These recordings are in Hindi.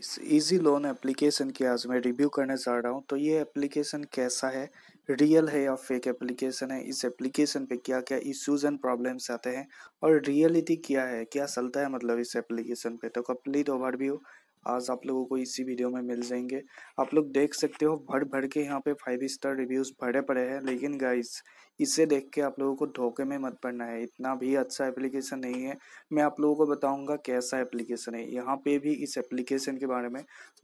इस इजी लोन एप्लीकेशन की आज मैं रिव्यू करने जा रहा हूँ तो ये एप्लीकेशन कैसा है रियल है या फेक एप्लीकेशन है इस एप्लीकेशन पे क्या क्या इश्यूज एंड प्रॉब्लम्स आते हैं और रियलिटी क्या है क्या चलता है मतलब इस एप्लीकेशन पे तो कम्प्लीट ओवरव्यू आज आप लोगों को इसी वीडियो में मिल जाएंगे आप लोग देख सकते हो भर भर के यहाँ पे फाइव स्टार रिव्यूज़ भरे पड़े हैं लेकिन गाइस इसे देख के आप लोगों को धोखे में मत पड़ना है इतना भी अच्छा एप्लीकेशन नहीं है मैं आप लोगों को बताऊंगा कैसा एप्लीकेशन है यहाँ पे भी इस एप्लीकेशन के बारे में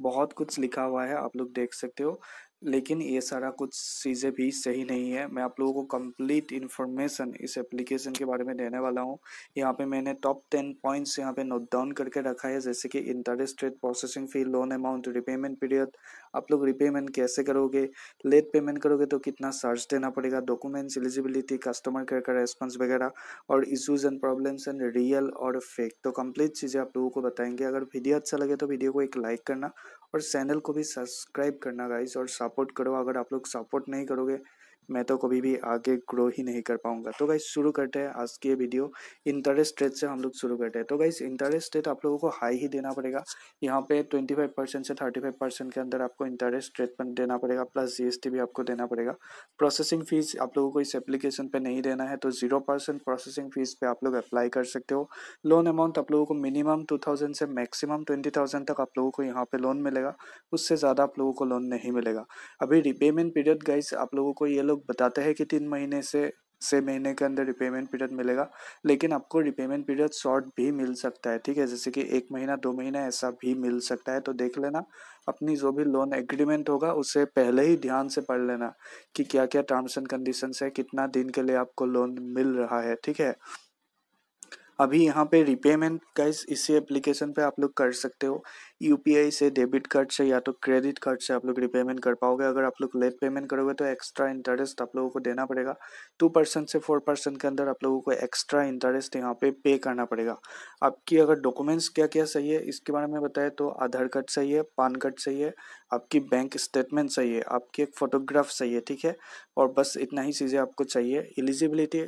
बहुत कुछ लिखा हुआ है आप लोग देख सकते हो लेकिन ये सारा कुछ चीज़ें भी सही नहीं है मैं आप लोगों को कंप्लीट इन्फॉर्मेशन इस एप्लीकेशन के बारे में देने वाला हूँ यहाँ पे मैंने टॉप टेन पॉइंट्स यहाँ पे नोट डाउन करके रखा है जैसे कि interest rate processing fee loan amount repayment period आप लोग रिपेमेंट कैसे करोगे लेट पेमेंट करोगे तो कितना चार्ज देना पड़ेगा डॉक्यूमेंट्स एलिजिबिलिटी कस्टमर केयर का रेस्पॉन्स वगैरह और issues and problems and real और फेक तो कंप्लीट चीज़ें आप लोगों को बताएंगे अगर वीडियो अच्छा लगे तो वीडियो को एक लाइक करना और चैनल को भी सब्सक्राइब करना गाइज और सपोर्ट करो अगर आप लोग सपोर्ट नहीं करोगे मैं तो कभी भी आगे ग्रो ही नहीं कर पाऊंगा तो गाइज शुरू करते हैं आज की वीडियो इंटरेस्ट रेट से हम लोग शुरू करते हैं तो गाइज इंटरेस्ट रेट आप लोगों को हाई ही देना पड़ेगा यहाँ पे ट्वेंटी फाइव परसेंट से थर्टी फाइव परसेंट के अंदर आपको इंटरेस्ट रेट पर देना पड़ेगा प्लस जीएसटी भी आपको देना पड़ेगा प्रोसेसिंग फीस आप लोगों को इस एप्लीकेशन पर नहीं देना है तो जीरो परसेंट प्रोसेसिंग फीस पे आप लोग अप्लाई कर सकते हो लोन अमाउंट आप लोगों को मिनिमम टू थाउजेंड से मैक्सिमम ट्वेंटी थाउजेंड तक आप लोगों को यहाँ पे लोन मिलेगा उससे ज़्यादा आप लोगों को लोन नहीं मिलेगा अभी रिपेमेंट पीरियड गाइस आप लोगों को ये लोग बताते हैं कि तीन महीने से छः महीने के अंदर रिपेमेंट पीरियड मिलेगा लेकिन आपको रिपेमेंट पीरियड शॉर्ट भी मिल सकता है ठीक है जैसे कि एक महीना दो महीना ऐसा भी मिल सकता है तो देख लेना अपनी जो भी लोन एग्रीमेंट होगा उसे पहले ही ध्यान से पढ़ लेना कि क्या क्या टर्म्स एंड कंडीशंस है कितना दिन के लिए आपको लोन मिल रहा है ठीक है अभी यहाँ पे रिपेमेंट गाइस इसी एप्लीकेशन पे आप लोग कर सकते हो यूपीआई से डेबिट कार्ड से या तो क्रेडिट कार्ड से आप लोग रिपेमेंट कर पाओगे अगर आप लोग लेट पेमेंट करोगे तो एक्स्ट्रा इंटरेस्ट आप लोगों को देना पड़ेगा टू परसेंट से फोर परसेंट के अंदर आप लोगों को एक्स्ट्रा इंटरेस्ट यहाँ पे पे करना पड़ेगा आपकी अगर डॉक्यूमेंट्स क्या क्या चाहिए इसके बारे में बताए तो आधार कार्ड चाहिए पान कार्ड चाहिए आपकी बैंक स्टेटमेंट चाहिए आपकी एक फ़ोटोग्राफ चाहिए ठीक है और बस इतना ही चीज़ें आपको चाहिए एलिजिबिलिटी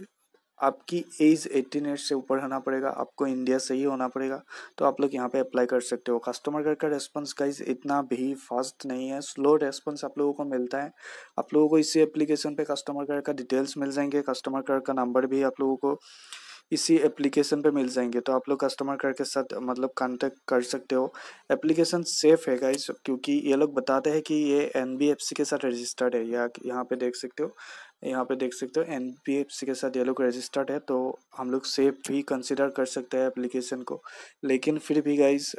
आपकी एज 18 ईयर से ऊपर होना पड़ेगा आपको इंडिया से ही होना पड़ेगा तो आप लोग यहाँ पे अप्लाई कर सकते हो कस्टमर केयर का रेस्पॉन्स गाइज इतना भी फास्ट नहीं है स्लो रेस्पॉन्स आप लोगों को मिलता है आप लोगों को इसी एप्लीकेशन पे कस्टमर केयर का डिटेल्स मिल जाएंगे कस्टमर केयर का नंबर भी आप लोगों को इसी एप्लीकेशन पे मिल जाएंगे तो आप लोग कस्टमर केयर के साथ मतलब कांटेक्ट कर सकते हो एप्लीकेशन सेफ है गाइस क्योंकि ये लोग बताते हैं कि ये एन के साथ रजिस्टर्ड है या यहाँ पे देख सकते हो यहाँ पे देख सकते हो एन के साथ ये लोग रजिस्टर्ड है तो हम लोग सेफ भी कंसिडर कर सकते हैं एप्लीकेशन को लेकिन फिर भी गाइज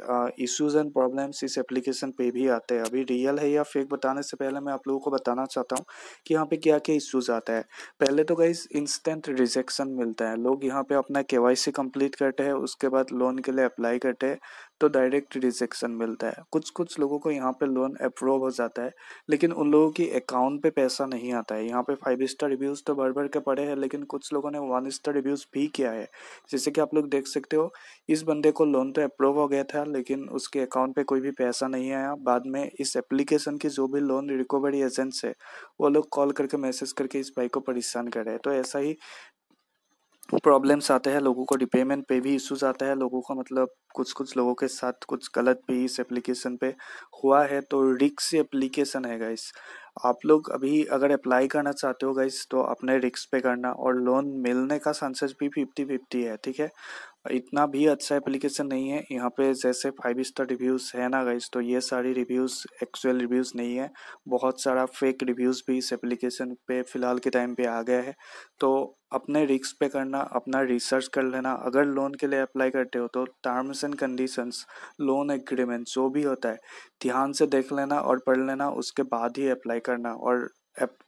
इशूज़ एंड प्रॉब्लम्स इस एप्लीकेशन पर भी आते हैं अभी रियल है या फेक बताने से पहले मैं आप लोगों को बताना चाहता हूँ कि यहाँ पे क्या क्या इशूज़ आता है पहले तो गाइज इंस्टेंट रिजेक्शन मिलता है लोग यहाँ पे अपना सी कंप्लीट करते हैं उसके बाद लोन के लिए अप्लाई करते हैं तो डायरेक्ट रिजेक्शन मिलता है कुछ कुछ लोगों को यहाँ पे लोन अप्रूव हो जाता है लेकिन उन लोगों की अकाउंट पे पैसा नहीं आता है यहाँ पे फाइव स्टार रिव्यूज़ तो भर भर के पड़े हैं लेकिन कुछ लोगों ने वन स्टार रिव्यूज़ भी किया है जैसे कि आप लोग देख सकते हो इस बंदे को लोन तो अप्रूव हो गया था लेकिन उसके अकाउंट पर कोई भी पैसा नहीं आया बाद में इस एप्लीकेशन की जो भी लोन रिकवरी एजेंट्स है वो लोग कॉल करके मैसेज करके इस भाई को परेशान कर रहे हैं तो ऐसा ही प्रॉब्लम्स आते हैं लोगों को रिपेमेंट पे भी इश्यूज आते हैं लोगों का मतलब कुछ कुछ लोगों के साथ कुछ गलत भी इस एप्लीकेशन पे हुआ है तो रिक्स एप्लीकेशन है गाइस आप लोग अभी अगर अप्लाई करना चाहते हो गाइस तो अपने रिक्स पे करना और लोन मिलने का चांसेस भी फिफ्टी फिफ्टी है ठीक है इतना भी अच्छा एप्लीकेशन नहीं है यहाँ पे जैसे फाइव स्टार रिव्यूज़ है ना गाइज तो ये सारी रिव्यूज़ एक्चुअल रिव्यूज़ नहीं है बहुत सारा फेक रिव्यूज़ भी इस एप्लीकेशन पे फ़िलहाल के टाइम पे आ गया है तो अपने रिक्स पे करना अपना रिसर्च कर लेना अगर लोन के लिए अप्लाई करते हो तो terms and conditions loan agreement जो भी होता है ध्यान से देख लेना और पढ़ लेना उसके बाद ही अप्लाई करना और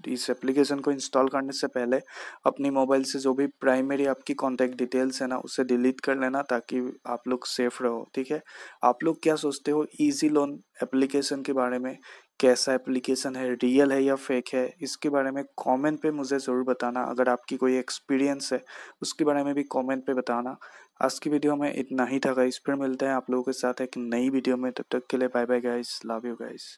इस एप्लीकेशन को इंस्टॉल करने से पहले अपनी मोबाइल से जो भी प्राइमरी आपकी कॉन्टैक्ट डिटेल्स है ना उसे डिलीट कर लेना ताकि आप लोग सेफ रहो ठीक है आप लोग क्या सोचते हो ईजी लोन एप्लीकेशन के बारे में कैसा एप्लीकेशन है रियल है या फेक है इसके बारे में कमेंट पे मुझे ज़रूर बताना अगर आपकी कोई एक्सपीरियंस है उसके बारे में भी कमेंट पे बताना आज की वीडियो में इतना ही था गाइस फिर मिलते हैं आप लोगों के साथ एक नई वीडियो में तब तक के लिए bye bye guys love you guys